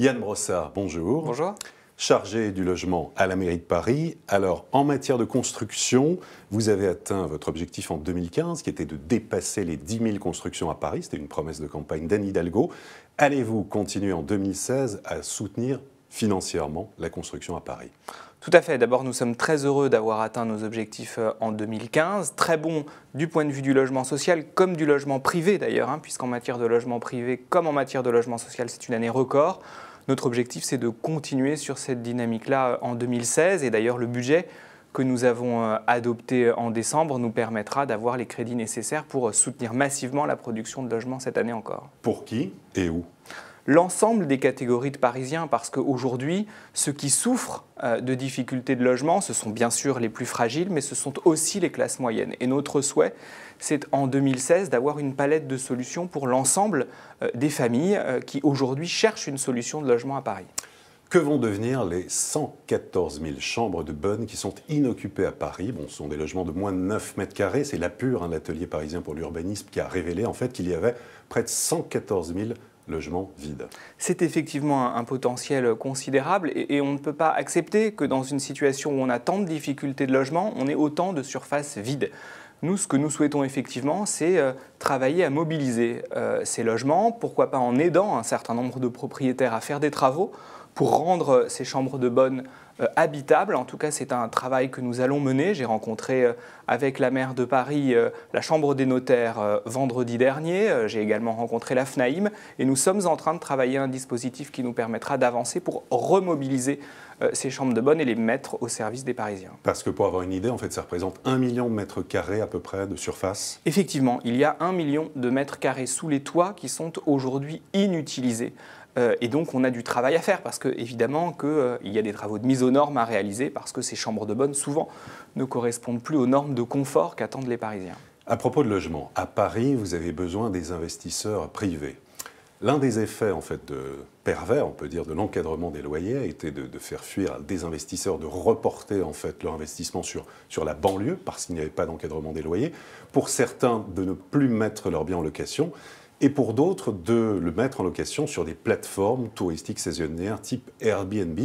Yann Brossard, bonjour. Bonjour. Chargé du logement à la mairie de Paris. Alors, en matière de construction, vous avez atteint votre objectif en 2015, qui était de dépasser les 10 000 constructions à Paris. C'était une promesse de campagne d'Anne Hidalgo. Allez-vous continuer en 2016 à soutenir financièrement la construction à Paris. Tout à fait. D'abord, nous sommes très heureux d'avoir atteint nos objectifs euh, en 2015. Très bon du point de vue du logement social, comme du logement privé d'ailleurs, hein, puisqu'en matière de logement privé, comme en matière de logement social, c'est une année record. Notre objectif, c'est de continuer sur cette dynamique-là euh, en 2016. Et d'ailleurs, le budget que nous avons euh, adopté en décembre nous permettra d'avoir les crédits nécessaires pour soutenir massivement la production de logements cette année encore. Pour qui et où l'ensemble des catégories de Parisiens, parce qu'aujourd'hui, ceux qui souffrent euh, de difficultés de logement, ce sont bien sûr les plus fragiles, mais ce sont aussi les classes moyennes. Et notre souhait, c'est en 2016 d'avoir une palette de solutions pour l'ensemble euh, des familles euh, qui aujourd'hui cherchent une solution de logement à Paris. Que vont devenir les 114 000 chambres de bonne qui sont inoccupées à Paris Bon, ce sont des logements de moins de 9 mètres carrés. C'est la pure, un hein, l'atelier parisien pour l'urbanisme, qui a révélé en fait qu'il y avait près de 114 000 logements vides. C'est effectivement un potentiel considérable et, on ne peut pas accepter que dans une situation où on a tant de difficultés de logement, on ait autant de surfaces vides. Nous, ce que nous souhaitons effectivement, c'est euh, travailler à mobiliser euh, ces logements, pourquoi pas en aidant un certain nombre de propriétaires à faire des travaux pour rendre euh, ces chambres de bonne euh, habitables. En tout cas, c'est un travail que nous allons mener. J'ai rencontré euh, avec la maire de Paris la Chambre des notaires vendredi dernier. J'ai également rencontré la FNAIM et nous sommes en train de travailler un dispositif qui nous permettra d'avancer pour remobiliser ces chambres de bonne et les mettre au service des Parisiens. Parce que pour avoir une idée, en fait, ça représente un million de mètres carrés à peu près de surface. Effectivement, il y a un million de mètres carrés sous les toits qui sont aujourd'hui inutilisés. Euh, et donc, on a du travail à faire parce que, évidemment, qu'il euh, y a des travaux de mise aux normes à réaliser parce que ces chambres de bonne, souvent, ne correspondent plus aux normes de confort qu'attendent les Parisiens. À propos de logement, à Paris, vous avez besoin des investisseurs privés. L'un des effets, en fait, pervers, on peut dire, de l'encadrement des loyers, était de, de, faire fuir des investisseurs, de reporter, en fait, leur investissement sur, sur la banlieue, parce qu'il n'y avait pas d'encadrement des loyers. Pour certains, de ne plus mettre leurs biens en location et pour d'autres de le mettre en location sur des plateformes touristiques saisonnières type Airbnb.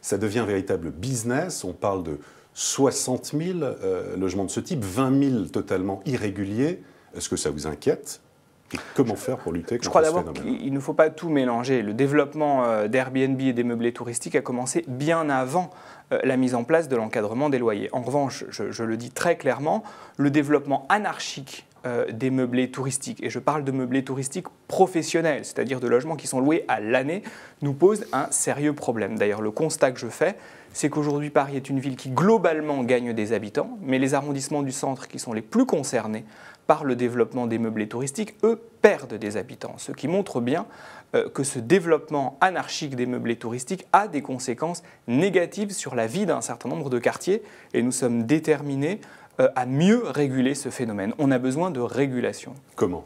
Ça devient un véritable business, on parle de 60 000 euh, logements de ce type, 20 000 totalement irréguliers. Est-ce que ça vous inquiète et comment faire pour lutter contre Je crois d'abord qu'il ne faut pas tout mélanger. Le développement euh, d'Airbnb et des meublés touristiques a commencé bien avant euh, la mise en place de l'encadrement des loyers. En revanche, je, je, le dis très clairement, le développement anarchique euh, des meublés touristiques, et je parle de meublés touristiques professionnels, c'est-à-dire de logements qui sont loués à l'année, nous pose un sérieux problème. D'ailleurs, le constat que je fais, c'est qu'aujourd'hui Paris est une ville qui globalement gagne des habitants, mais les arrondissements du centre qui sont les plus concernés par le développement des meublés touristiques, eux, perdent des habitants, ce qui montre bien euh, que ce développement anarchique des meublés touristiques a des conséquences négatives sur la vie d'un certain nombre de quartiers, et nous sommes déterminés euh, à mieux réguler ce phénomène. On a besoin de régulation. Comment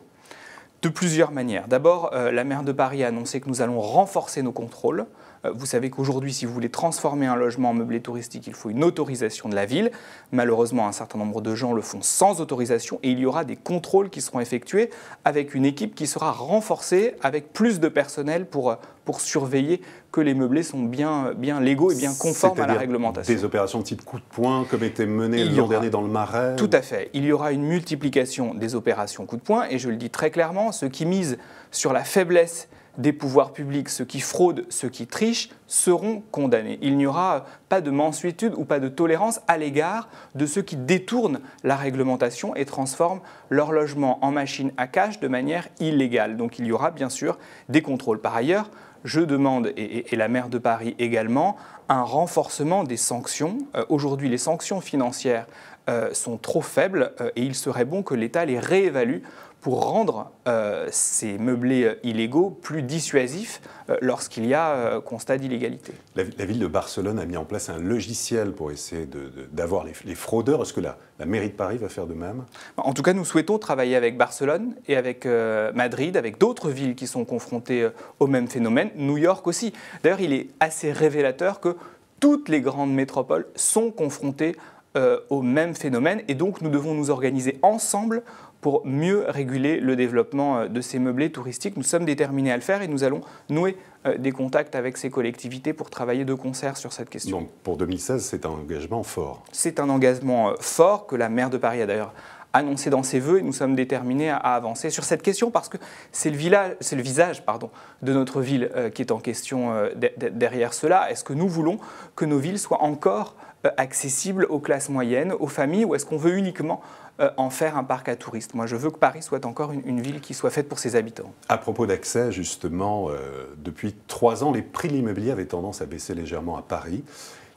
de plusieurs manières. D'abord, euh, la maire de Paris a annoncé que nous allons renforcer nos contrôles euh, vous savez qu'aujourd'hui, si vous voulez transformer un logement en meublé touristique, il faut une autorisation de la ville. Malheureusement, un certain nombre de gens le font sans autorisation et il y aura des contrôles qui seront effectués avec une équipe qui sera renforcée avec plus de personnel pour, euh, pour surveiller que les meublés sont bien, euh, bien légaux et bien conformes à, la réglementation. Des opérations de type coup de poing comme étaient menées l'an dernier dans le Marais Tout à fait. Il y aura une multiplication des opérations coup de poing et je le dis très clairement, ceux qui misent sur la faiblesse des pouvoirs publics, ceux qui fraudent, ceux qui trichent, seront condamnés. Il n'y aura pas de mansuétude ou pas de tolérance à l'égard de ceux qui détournent la réglementation et transforment leur logement en machine à cash de manière illégale. Donc il y aura bien sûr des contrôles. Par ailleurs, je demande, et, la maire de Paris également, un renforcement des sanctions. Euh, aujourd'hui, les sanctions financières euh, sont trop faibles euh, et il serait bon que l'État les réévalue pour rendre euh, ces meublés illégaux plus dissuasifs lorsqu'il y a constat d'illégalité. La, ville de Barcelone a mis en place un logiciel pour essayer d'avoir les, fraudeurs. Est-ce que la, mairie de Paris va faire de même En tout cas, nous souhaitons travailler avec Barcelone et avec Madrid, avec d'autres villes qui sont confrontées au même phénomène, New York aussi. D'ailleurs, il est assez révélateur que toutes les grandes métropoles sont confrontées euh, au même phénomène et donc nous devons nous organiser ensemble pour mieux réguler le développement euh, de ces meublés touristiques. Nous sommes déterminés à le faire et nous allons nouer euh, des contacts avec ces collectivités pour travailler de concert sur cette question. Donc pour 2016, c'est un engagement fort. C'est un engagement fort que la maire de Paris a d'ailleurs annoncé dans ses voeux et nous sommes déterminés à avancer sur cette question parce que c'est le, le, visage pardon, de notre ville qui est en question derrière cela. Est-ce que nous voulons que nos villes soient encore euh, accessible aux classes moyennes, aux familles, ou est-ce qu'on veut uniquement euh, en faire un parc à touristes Moi, je veux que Paris soit encore une, ville qui soit faite pour ses habitants. À propos d'accès, justement, euh, depuis trois ans, les prix de l'immobilier avaient tendance à baisser légèrement à Paris.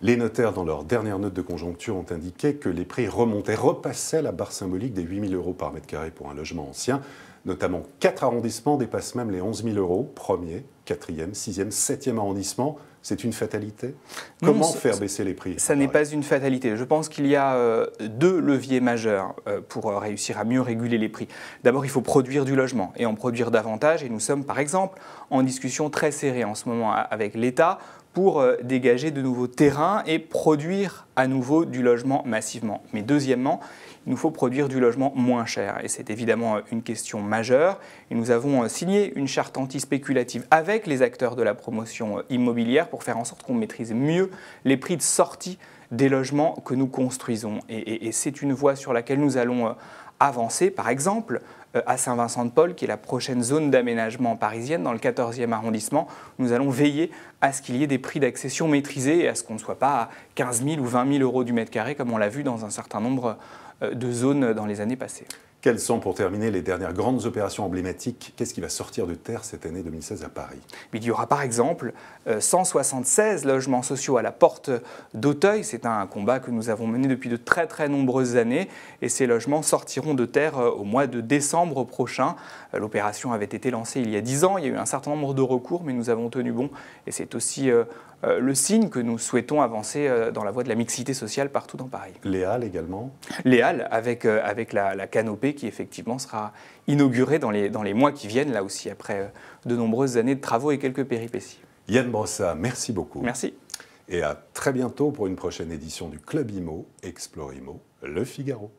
Les notaires, dans leur dernière note de conjoncture, ont indiqué que les prix remontaient, repassaient la barre symbolique des 8 000 euros par mètre carré pour un logement ancien. Notamment, quatre arrondissements dépassent même les 11 000 euros, premier, quatrième, sixième, septième arrondissement. C'est une fatalité Comment faire baisser les prix Ça n'est pas une fatalité. Je pense qu'il y a euh, deux leviers majeurs euh, pour euh, réussir à mieux réguler les prix. D'abord, il faut produire du logement et en produire davantage. Et nous sommes, par exemple, en discussion très serrée en ce moment avec l'État pour euh, dégager de nouveaux terrains et produire à nouveau du logement massivement. Mais deuxièmement, il nous faut produire du logement moins cher. Et c'est évidemment euh, une question majeure. nous avons euh, signé une charte antispéculative avec les acteurs de la promotion immobilière pour faire en sorte qu'on maîtrise mieux les prix de sortie des logements que nous construisons. Et, et c'est une voie sur laquelle nous allons avancer, par exemple, euh, à Saint-Vincent-de-Paul, qui est la prochaine zone d'aménagement parisienne dans le 14e arrondissement. Nous allons veiller à ce qu'il y ait des prix d'accession maîtrisés et à ce qu'on ne soit pas à 15 000 ou 20 000 euros du mètre carré, comme on l'a vu dans un certain nombre euh, de zones dans les années passées. Quelles sont, pour terminer, les dernières grandes opérations emblématiques Qu'est-ce qui va sortir de terre cette année 2016 à Paris Il y aura par exemple 176 euh, logements sociaux à la porte d'Auteuil. C'est un combat que nous avons mené depuis de très très nombreuses années et ces logements sortiront de terre euh, au mois de décembre prochain. Euh, l'opération avait été lancée il y a 10 ans. Il y a eu un certain nombre de recours, mais nous avons tenu bon et c'est aussi le signe que nous souhaitons avancer dans la voie de la mixité sociale partout dans Paris. Les Halles également Les Halles avec, avec la canopée qui effectivement sera inauguré dans les, dans les mois qui viennent, là aussi, après euh, de nombreuses années de travaux et quelques péripéties. Yann Brossa, merci beaucoup. Merci. Et à très bientôt pour une prochaine édition du Club IMO, Explore IMO, Le Figaro.